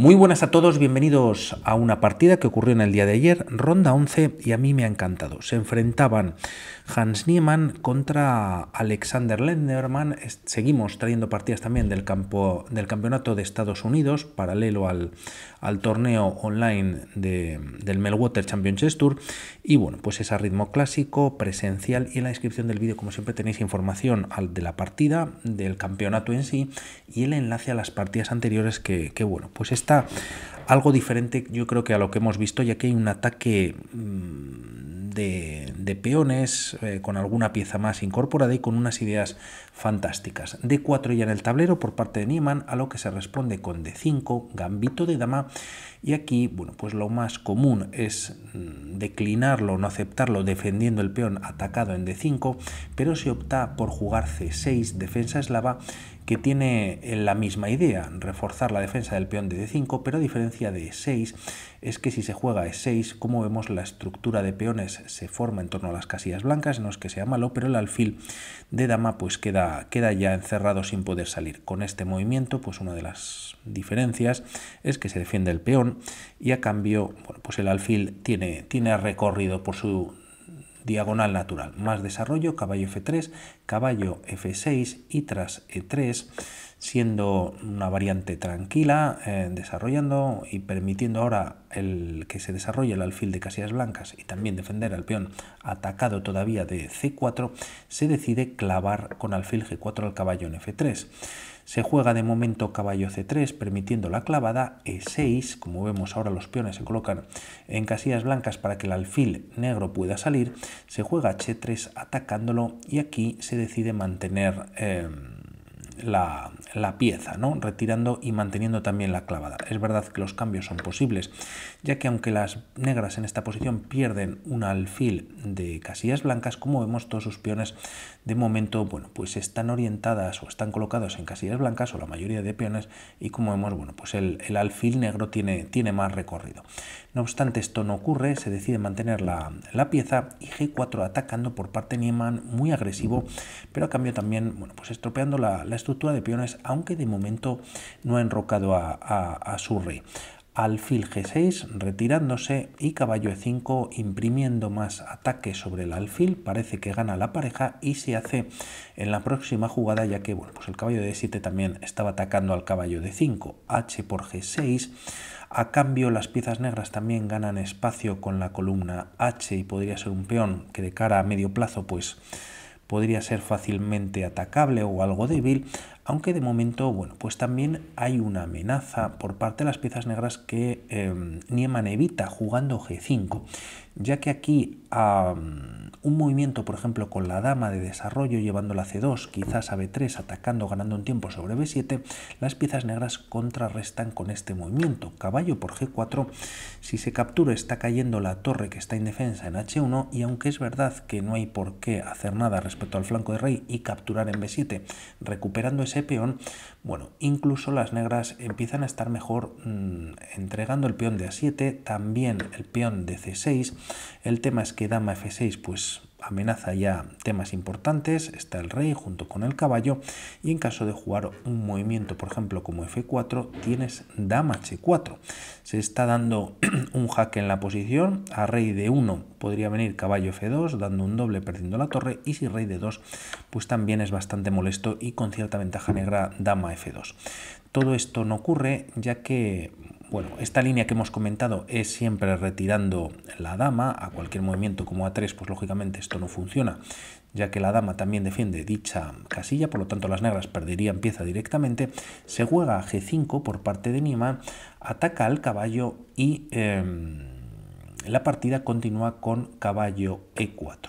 Muy buenas a todos, bienvenidos a una partida que ocurrió en el día de ayer, ronda 11, y a mí me ha encantado. Se enfrentaban Hans Niemann contra Alexander Lenderman. Seguimos trayendo partidas también del, campo, del campeonato de Estados Unidos, paralelo al, al torneo online de, del Melwater Champions Tour. Y bueno, pues es a ritmo clásico, presencial, y en la descripción del vídeo, como siempre, tenéis información de la partida, del campeonato en sí, y el enlace a las partidas anteriores que, que bueno, pues es está algo diferente yo creo que a lo que hemos visto, ya que hay un ataque mm, de, peones eh, con alguna pieza más incorporada y con unas ideas fantásticas. D4 ya en el tablero por parte de Niemann, a lo que se responde con D5, gambito de dama, y aquí, bueno, pues lo más común es mm, declinarlo, no aceptarlo, defendiendo el peón atacado en D5, pero se opta por jugar C6, defensa eslava, que tiene eh, la misma idea, reforzar la defensa del peón de D5, pero a diferencia de E6 es que si se juega E6, como vemos la estructura de peones se forma en torno a las casillas blancas, no es que sea malo, pero el alfil de dama pues queda, queda ya encerrado sin poder salir. Con este movimiento, pues una de las diferencias es que se defiende el peón y a cambio, bueno, pues el alfil tiene, tiene recorrido por su diagonal natural, más desarrollo, caballo F3, caballo F6 y tras E3, siendo una variante tranquila, eh, desarrollando y permitiendo ahora el que se desarrolle el alfil de casillas blancas y también defender al peón atacado todavía de C4, se decide clavar con alfil G4 al caballo en F3. Se juega de momento caballo c3 permitiendo la clavada e6, como vemos ahora los peones se colocan en casillas blancas para que el alfil negro pueda salir, se juega h3 atacándolo y aquí se decide mantener... Em, la, pieza, ¿no? retirando y manteniendo también la clavada. Es verdad que los cambios son posibles, ya que aunque las negras en esta posición pierden un alfil de casillas blancas, como vemos todos sus peones de momento, bueno, pues están orientadas o están colocados en casillas blancas o la mayoría de peones y como vemos, bueno, pues el, alfil negro tiene, tiene más recorrido. No obstante esto no ocurre, se decide mantener la, pieza y G4 atacando por parte de Nieman muy agresivo, pero a cambio también bueno, pues estropeando la, estructura de peones, aunque de momento no ha enrocado a, a, su rey alfil g6 retirándose y caballo e5 imprimiendo más ataque sobre el alfil, parece que gana la pareja y se hace en la próxima jugada ya que bueno, pues el caballo de 7 e también estaba atacando al caballo de 5, h por g6, a cambio, las piezas negras también ganan espacio con la columna H y podría ser un peón que de cara a medio plazo pues podría ser fácilmente atacable o algo débil, aunque de momento, bueno, pues también hay una amenaza por parte de las piezas negras que em, Nieman evita jugando G5, ya que aquí a un movimiento, por ejemplo, con la dama de desarrollo llevando la C2, quizás a B3, atacando, ganando un tiempo sobre B7, las piezas negras contrarrestan con este movimiento. Caballo por G4, si se captura está cayendo la torre que está indefensa en H1 y aunque es verdad que no hay por qué hacer nada respecto al flanco de rey y capturar en B7, recuperando ese peón, bueno, incluso las negras empiezan a estar mejor mm, entregando el peón de a7, también el peón de c6. El tema es que dama f6 pues amenaza ya temas importantes, está el rey junto con el caballo y en caso de jugar un movimiento, por ejemplo, como F4, tienes dama H4. Se está dando un jaque en la posición, a rey de 1 podría venir caballo F2, dando un doble perdiendo la torre y si rey de 2, pues también es bastante molesto y con cierta ventaja negra dama F2. Todo esto no ocurre ya que bueno, esta línea que hemos comentado es siempre retirando la dama a cualquier movimiento como A3, pues lógicamente esto no funciona, ya que la dama también defiende dicha casilla, por lo tanto las negras perderían pieza directamente. Se juega a G5 por parte de Nima, ataca al caballo y em, la partida continúa con caballo E4.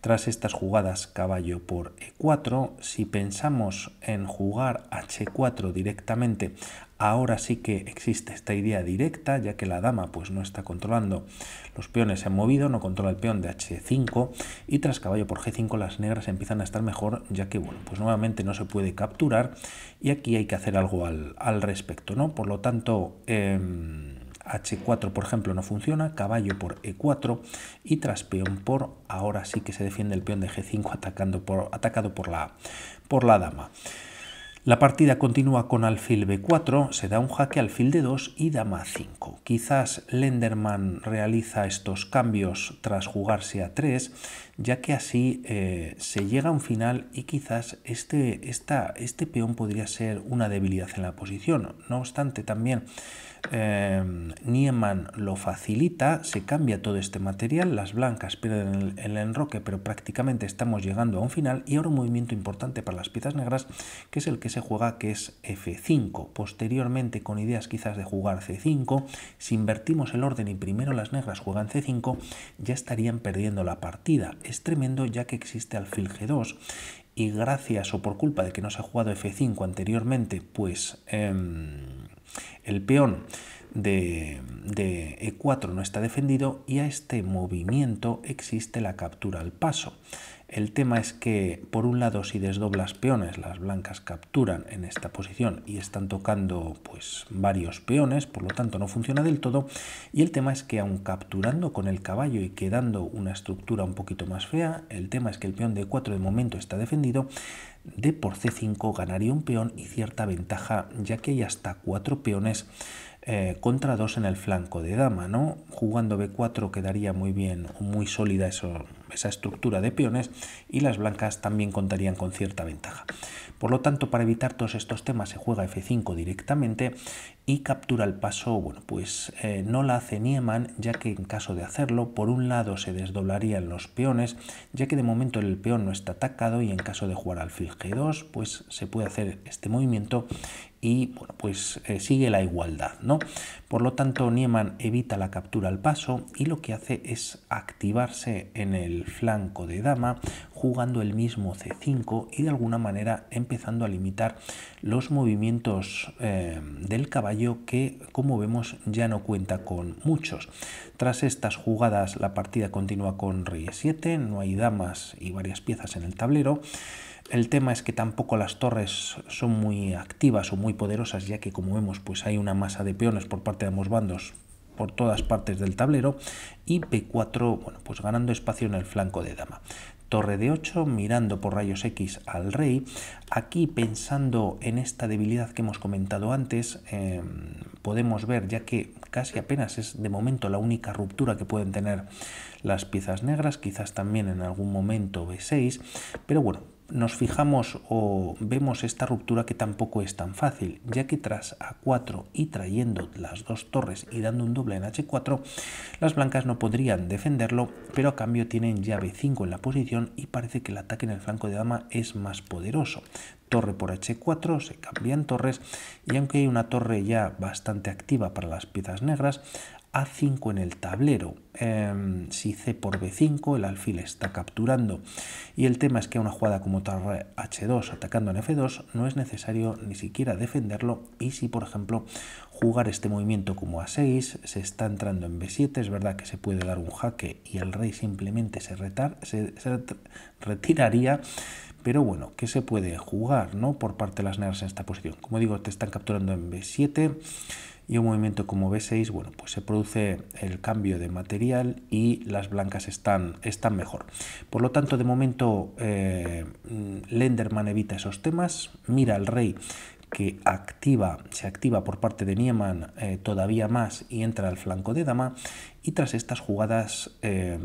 Tras estas jugadas caballo por E4, si pensamos en jugar H4 directamente Ahora sí que existe esta idea directa, ya que la dama pues no está controlando los peones se han movido, no controla el peón de h5 y tras caballo por g5 las negras empiezan a estar mejor, ya que bueno, pues nuevamente no se puede capturar y aquí hay que hacer algo al, respecto, ¿no? Por lo tanto, em, h4 por ejemplo no funciona, caballo por e4 y tras peón por, ahora sí que se defiende el peón de g5 atacando por, atacado por la, por la dama. La partida continúa con alfil b4, se da un jaque alfil d2 y dama 5. Quizás Lenderman realiza estos cambios tras jugarse a 3, ya que así eh, se llega a un final y quizás este, este peón podría ser una debilidad en la posición. No obstante, también Em, niemann Nieman lo facilita, se cambia todo este material, las blancas pierden el, enroque, pero prácticamente estamos llegando a un final y ahora un movimiento importante para las piezas negras, que es el que se juega, que es F5. Posteriormente, con ideas quizás de jugar C5, si invertimos el orden y primero las negras juegan C5, ya estarían perdiendo la partida. Es tremendo ya que existe alfil G2 y gracias o por culpa de que no se ha jugado F5 anteriormente, pues... Em, el peón de, E4 e no está defendido y a este movimiento existe la captura al paso. El tema es que, por un lado, si desdoblas peones, las blancas capturan en esta posición y están tocando pues, varios peones, por lo tanto no funciona del todo. Y el tema es que, aun capturando con el caballo y quedando una estructura un poquito más fea, el tema es que el peón de 4 de momento está defendido, D por C5 ganaría un peón y cierta ventaja, ya que hay hasta cuatro peones eh, contra dos en el flanco de dama, ¿no? Jugando B4 quedaría muy bien, muy sólida eso, esa estructura de peones y las blancas también contarían con cierta ventaja. Por lo tanto, para evitar todos estos temas se juega f5 directamente y captura el paso, bueno, pues eh, no la hace Nieman, ya que en caso de hacerlo, por un lado se desdoblarían los peones, ya que de momento el peón no está atacado y en caso de jugar alfil g2, pues se puede hacer este movimiento y bueno, pues eh, sigue la igualdad, ¿no? Por lo tanto, Nieman evita la captura al paso y lo que hace es activarse en el flanco de dama jugando el mismo c5 y de alguna manera empezando a limitar los movimientos eh, del caballo que como vemos ya no cuenta con muchos. Tras estas jugadas la partida continúa con rey 7 no hay damas y varias piezas en el tablero. El tema es que tampoco las torres son muy activas o muy poderosas, ya que como vemos pues hay una masa de peones por parte de ambos bandos por todas partes del tablero y P4 bueno, pues ganando espacio en el flanco de dama torre de 8, mirando por rayos X al rey. Aquí pensando en esta debilidad que hemos comentado antes, em, podemos ver, ya que casi apenas es de momento la única ruptura que pueden tener las piezas negras, quizás también en algún momento B6, pero bueno, nos fijamos o vemos esta ruptura que tampoco es tan fácil, ya que tras A4 y trayendo las dos torres y dando un doble en H4, las blancas no podrían defenderlo, pero a cambio tienen llave 5 en la posición y parece que el ataque en el flanco de dama es más poderoso. Torre por H4, se cambian torres y aunque hay una torre ya bastante activa para las piezas negras, a5 en el tablero. Em, si c por b5, el alfil está capturando. Y el tema es que una jugada como torre h2 atacando en f2 no es necesario ni siquiera defenderlo. Y si, por ejemplo, jugar este movimiento como a6, se está entrando en b7, es verdad que se puede dar un jaque y el rey simplemente se, se, retiraría. Pero bueno, qué se puede jugar no por parte de las negras en esta posición? Como digo, te están capturando en b7 y un movimiento como B6, bueno, pues se produce el cambio de material y las blancas están, están mejor. Por lo tanto, de momento, eh, Lenderman evita esos temas, mira al rey que activa, se activa por parte de Nieman eh, todavía más y entra al flanco de dama y tras estas jugadas... Eh,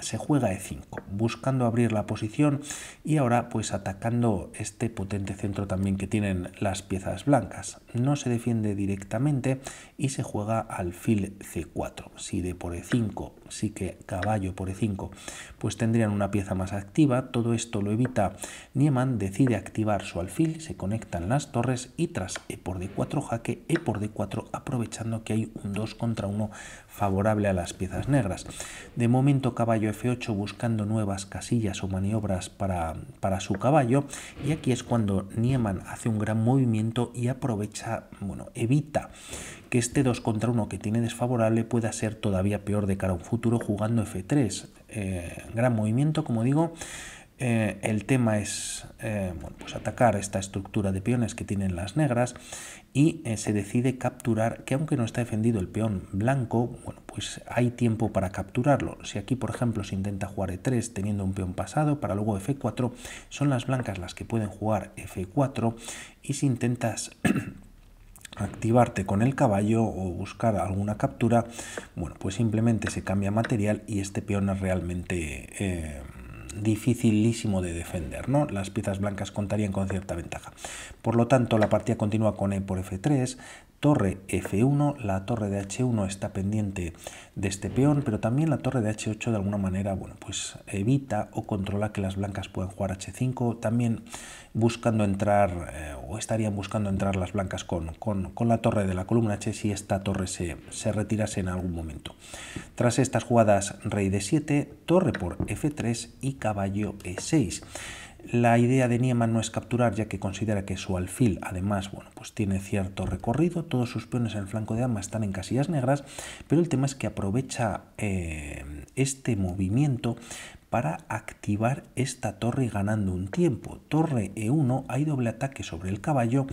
se juega e5, buscando abrir la posición y ahora pues atacando este potente centro también que tienen las piezas blancas. No se defiende directamente y se juega al fil c4. Si de por e5 sí que caballo por e5, pues tendrían una pieza más activa, todo esto lo evita, Nieman decide activar su alfil, se conectan las torres y tras e por d4 jaque, e por d4 aprovechando que hay un 2 contra 1 favorable a las piezas negras. De momento caballo f8 buscando nuevas casillas o maniobras para, para su caballo y aquí es cuando Nieman hace un gran movimiento y aprovecha, bueno, evita que este 2 contra 1 que tiene desfavorable pueda ser todavía peor de cara a un futuro jugando F3. Eh, gran movimiento, como digo. Eh, el tema es eh, pues atacar esta estructura de peones que tienen las negras y se decide capturar, que aunque no está defendido el peón blanco, bueno, pues hay tiempo para capturarlo. Si aquí, por ejemplo, se intenta jugar E3 teniendo un peón pasado, para luego F4, son las blancas las que pueden jugar F4 y si intentas activarte con el caballo o buscar alguna captura, bueno, pues simplemente se cambia material y este peón es realmente eh, dificilísimo de defender, ¿no? Las piezas blancas contarían con cierta ventaja. Por lo tanto, la partida continúa con e por f3, torre F1, la torre de H1 está pendiente de este peón, pero también la torre de H8 de alguna manera bueno, pues evita o controla que las blancas puedan jugar H5, también buscando entrar eh, o estarían buscando entrar las blancas con, con, con, la torre de la columna H si esta torre se, se retirase en algún momento. Tras estas jugadas, rey D7, torre por F3 y caballo E6. La idea de Nieman no es capturar, ya que considera que su alfil, además, bueno, pues tiene cierto recorrido, todos sus peones en el flanco de dama están en casillas negras, pero el tema es que aprovecha eh, este movimiento para activar esta torre ganando un tiempo. Torre E1, hay doble ataque sobre el caballo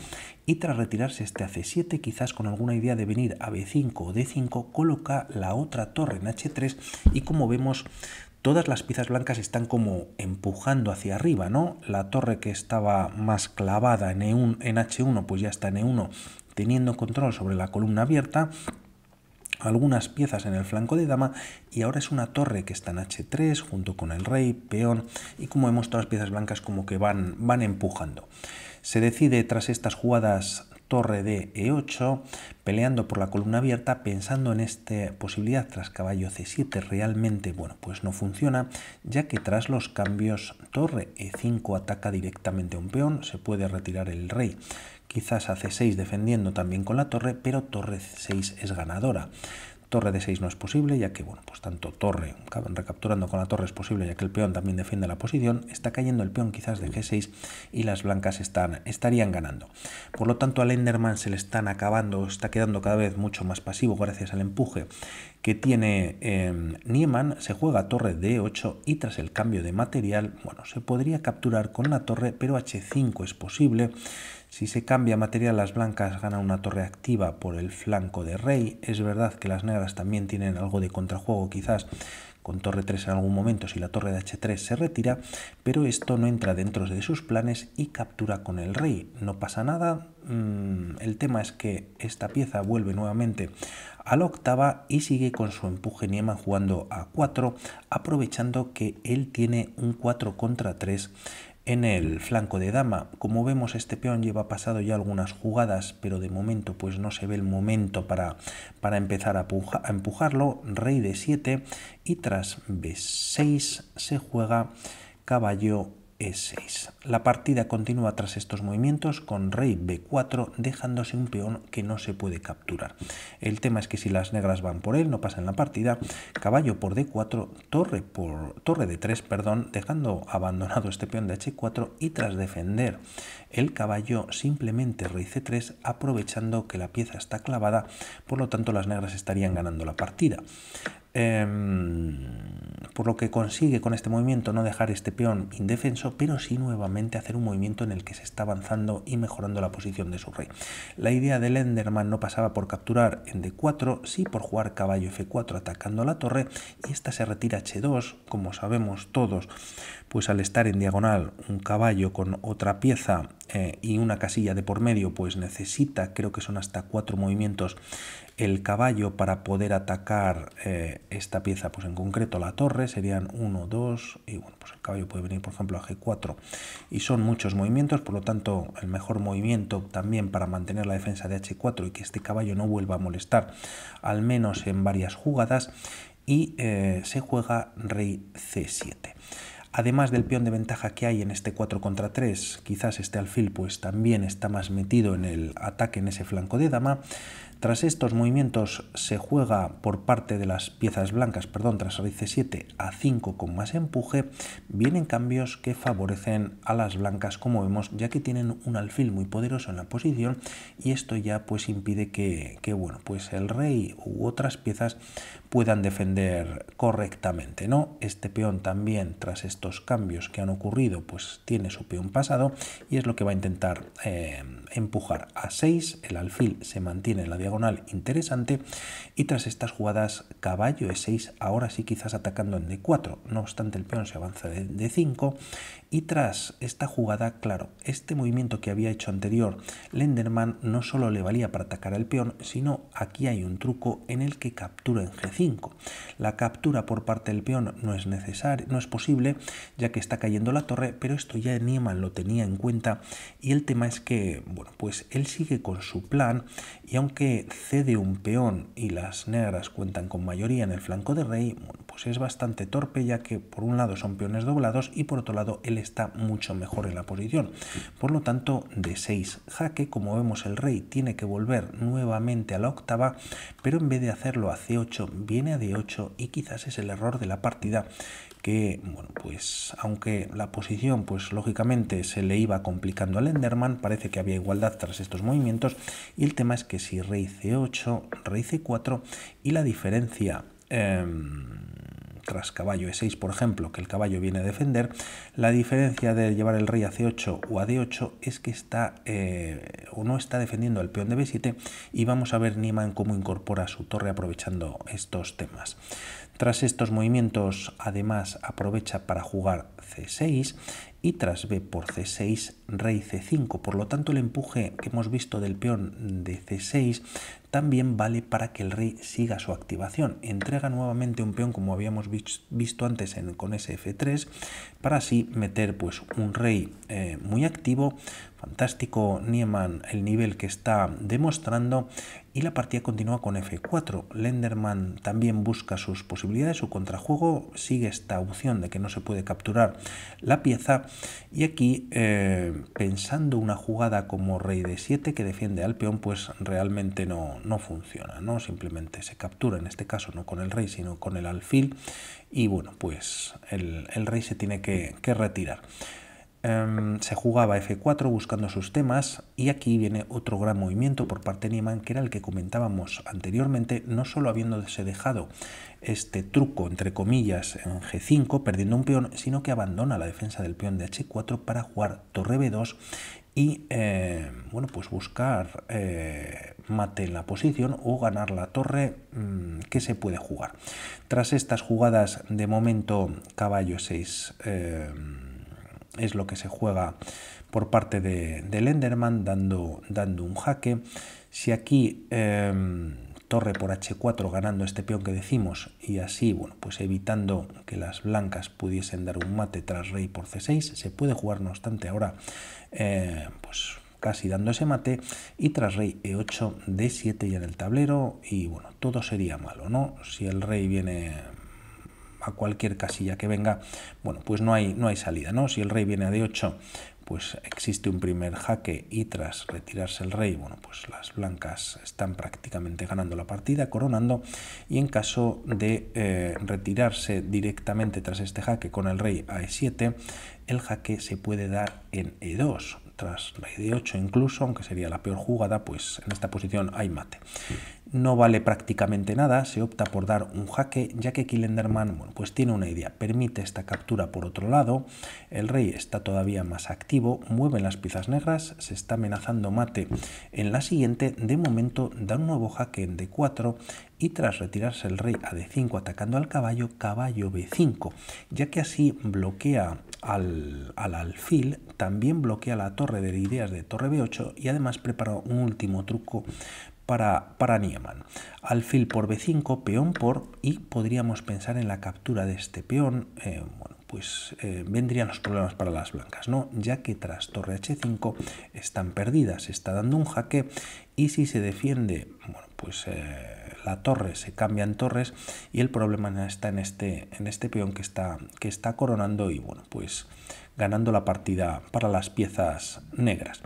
y tras retirarse este a 7 quizás con alguna idea de venir a B5 o D5, coloca la otra torre en H3 y como vemos todas las piezas blancas están como empujando hacia arriba, ¿no? La torre que estaba más clavada en, e en H1, pues ya está en E1, teniendo control sobre la columna abierta, algunas piezas en el flanco de dama y ahora es una torre que está en H3 junto con el rey, peón y como vemos todas las piezas blancas como que van, van empujando. Se decide tras estas jugadas torre de e8, peleando por la columna abierta, pensando en esta posibilidad tras caballo c7, realmente, bueno, pues no funciona, ya que tras los cambios torre e5 ataca directamente a un peón, se puede retirar el rey, quizás a c6 defendiendo también con la torre, pero torre 6 es ganadora. Torre de 6 no es posible, ya que, bueno, pues tanto torre, recapturando con la torre es posible, ya que el peón también defiende la posición, está cayendo el peón quizás de G6 y las blancas están, estarían ganando. Por lo tanto, al Enderman se le están acabando, está quedando cada vez mucho más pasivo gracias al empuje que tiene em, Nieman, se juega torre D8 y tras el cambio de material, bueno, se podría capturar con la torre, pero H5 es posible, si se cambia material, las blancas ganan una torre activa por el flanco de rey. Es verdad que las negras también tienen algo de contrajuego, quizás con torre 3 en algún momento si la torre de h3 se retira, pero esto no entra dentro de sus planes y captura con el rey. No pasa nada, mm, el tema es que esta pieza vuelve nuevamente a la octava y sigue con su empuje Nieman jugando a 4, aprovechando que él tiene un 4 contra 3 en el flanco de dama, como vemos este peón lleva pasado ya algunas jugadas, pero de momento pues no se ve el momento para, para empezar a, empujarlo, rey de 7 y tras b6 se juega caballo e la partida continúa tras estos movimientos con rey B4 dejándose un peón que no se puede capturar. El tema es que si las negras van por él, no pasan la partida, caballo por D4, torre, por, torre D3, perdón, dejando abandonado este peón de H4 y tras defender el caballo simplemente rey C3 aprovechando que la pieza está clavada, por lo tanto las negras estarían ganando la partida. Em, por lo que consigue con este movimiento no dejar este peón indefenso, pero sí nuevamente hacer un movimiento en el que se está avanzando y mejorando la posición de su rey. La idea del Enderman no pasaba por capturar en D4, sí por jugar caballo F4 atacando la torre, y esta se retira H2, como sabemos todos, pues al estar en diagonal un caballo con otra pieza eh, y una casilla de por medio, pues necesita, creo que son hasta cuatro movimientos el caballo para poder atacar eh, esta pieza, pues en concreto la torre, serían 1, 2, y bueno, pues el caballo puede venir por ejemplo a G4, y son muchos movimientos, por lo tanto el mejor movimiento también para mantener la defensa de H4 y que este caballo no vuelva a molestar, al menos en varias jugadas, y eh, se juega rey C7. Además del peón de ventaja que hay en este 4 contra 3, quizás este alfil pues también está más metido en el ataque en ese flanco de dama, tras estos movimientos se juega por parte de las piezas blancas, perdón, tras raíz c7 a 5 con más empuje, vienen cambios que favorecen a las blancas como vemos, ya que tienen un alfil muy poderoso en la posición y esto ya pues impide que, bueno, pues el rey u otras piezas puedan defender correctamente, ¿no? Este peón también, tras estos cambios que han ocurrido, pues tiene su peón pasado y es lo que va a intentar eh, empujar a 6. El alfil se mantiene en la diagonal interesante y tras estas jugadas caballo e6, ahora sí quizás atacando en d4, no obstante el peón se avanza de, de 5 y tras esta jugada, claro, este movimiento que había hecho anterior Lenderman no solo le valía para atacar al peón, sino aquí hay un truco en el que captura en g la captura por parte del peón no es necesaria, no es posible, ya que está cayendo la torre, pero esto ya Nieman lo tenía en cuenta y el tema es que, bueno, pues él sigue con su plan y aunque cede un peón y las negras cuentan con mayoría en el flanco de rey, pues es bastante torpe ya que por un lado son peones doblados y por otro lado él está mucho mejor en la posición. Por lo tanto, de 6 jaque, como vemos el rey tiene que volver nuevamente a la octava, pero en vez de hacerlo a C8 viene a D8 y quizás es el error de la partida que, bueno, pues aunque la posición, pues lógicamente se le iba complicando al Enderman, parece que había igualdad tras estos movimientos y el tema es que si rey C8, rey C4 y la diferencia... Em, tras caballo E6, por ejemplo, que el caballo viene a defender, la diferencia de llevar el rey a C8 o a D8 es que está eh, o no está defendiendo al peón de B7 y vamos a ver Niemann cómo incorpora su torre aprovechando estos temas. Tras estos movimientos, además, aprovecha para jugar C6 y tras B por C6, rey C5. Por lo tanto, el empuje que hemos visto del peón de C6 también vale para que el rey siga su activación. Entrega nuevamente un peón, como habíamos visto antes en, con SF3, para así meter pues, un rey eh, muy activo. Fantástico Nieman el nivel que está demostrando y la partida continúa con f4. Lenderman también busca sus posibilidades, su contrajuego sigue esta opción de que no se puede capturar la pieza y aquí eh, pensando una jugada como rey de 7 que defiende al peón pues realmente no, no funciona, ¿no? simplemente se captura en este caso no con el rey sino con el alfil y bueno pues el, rey se tiene que, que retirar. Em, se jugaba F4 buscando sus temas y aquí viene otro gran movimiento por parte de Niemann que era el que comentábamos anteriormente, no solo habiéndose dejado este truco entre comillas en G5 perdiendo un peón, sino que abandona la defensa del peón de H4 para jugar torre B2 y eh, bueno pues buscar eh, mate en la posición o ganar la torre mm, que se puede jugar. Tras estas jugadas de momento caballo 6 es lo que se juega por parte de, de Lenderman dando, dando un jaque. Si aquí em, torre por h4 ganando este peón que decimos y así, bueno, pues evitando que las blancas pudiesen dar un mate tras rey por c6, se puede jugar no obstante ahora eh, pues casi dando ese mate y tras rey e8, d7 ya en el tablero y bueno, todo sería malo, ¿no? Si el rey viene cualquier casilla que venga, bueno, pues no hay, no hay salida, ¿no? Si el rey viene a d8, pues existe un primer jaque y tras retirarse el rey, bueno, pues las blancas están prácticamente ganando la partida, coronando, y en caso de eh, retirarse directamente tras este jaque con el rey a e7, el jaque se puede dar en e2, tras rey de 8 incluso, aunque sería la peor jugada, pues en esta posición hay mate no vale prácticamente nada, se opta por dar un jaque, ya que Killenderman bueno, pues tiene una idea, permite esta captura por otro lado, el rey está todavía más activo, mueven las piezas negras, se está amenazando mate en la siguiente, de momento da un nuevo jaque en d4 y tras retirarse el rey a d5 atacando al caballo, caballo b5, ya que así bloquea al, al, alfil, también bloquea la torre de ideas de torre b8 y además prepara un último truco para, para Alfil por b5, peón por, y podríamos pensar en la captura de este peón. Eh, bueno, pues eh, vendrían los problemas para las blancas, ¿no? Ya que tras torre h5 están perdidas, se está dando un jaque y si se defiende, bueno, pues eh, la torre se cambia en torres y el problema está en este, en este peón que está, que está coronando y, bueno, pues ganando la partida para las piezas negras.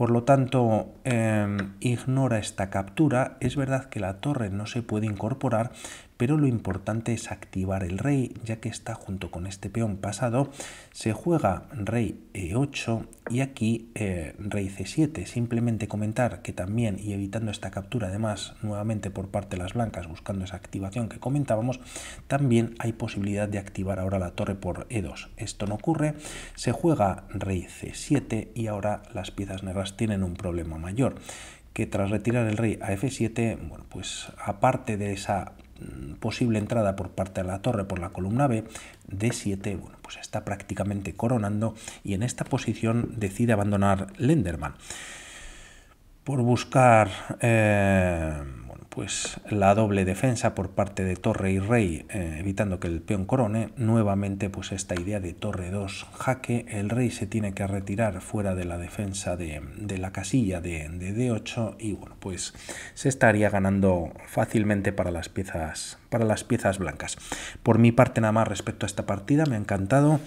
Por lo tanto, em, ignora esta captura. Es verdad que la torre no se puede incorporar, pero lo importante es activar el rey, ya que está junto con este peón pasado. Se juega rey e8 y aquí eh, rey c7 simplemente comentar que también y evitando esta captura además nuevamente por parte de las blancas buscando esa activación que comentábamos también hay posibilidad de activar ahora la torre por e2 esto no ocurre se juega rey c7 y ahora las piezas negras tienen un problema mayor que tras retirar el rey a f7 bueno pues aparte de esa Mm, posible entrada por parte de la torre por la columna B, D7, bueno, pues está prácticamente coronando y en esta posición decide abandonar Lenderman por buscar... Eh, pues la doble defensa por parte de torre y rey, eh, evitando que el peón corone, nuevamente pues esta idea de torre 2 jaque, el rey se tiene que retirar fuera de la defensa de, de la casilla de, de, D8 y bueno, pues se estaría ganando fácilmente para las piezas para las piezas blancas. Por mi parte nada más respecto a esta partida, me ha encantado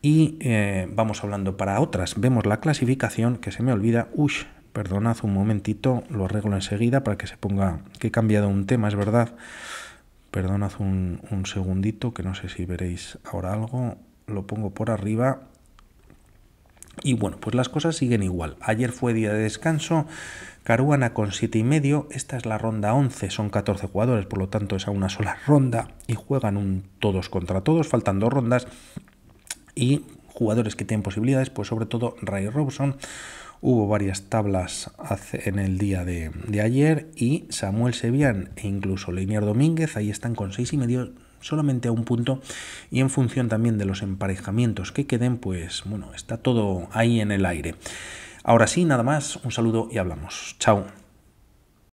y eh, vamos hablando para otras. Vemos la clasificación que se me olvida, ush, Perdonad un momentito, lo arreglo enseguida para que se ponga que he cambiado un tema, es verdad. Perdonad un, un segundito, que no sé si veréis ahora algo. Lo pongo por arriba. Y bueno, pues las cosas siguen igual. Ayer fue día de descanso, Caruana con siete y medio, esta es la ronda 11, son 14 jugadores, por lo tanto es a una sola ronda y juegan un todos contra todos, faltan dos rondas y jugadores que tienen posibilidades, pues sobre todo Ray Robson, Hubo varias tablas hace, en el día de, de, ayer y Samuel Sevian e incluso Leinier Domínguez ahí están con seis y medio solamente a un punto y en función también de los emparejamientos que queden, pues bueno, está todo ahí en el aire. Ahora sí, nada más, un saludo y hablamos. Chao.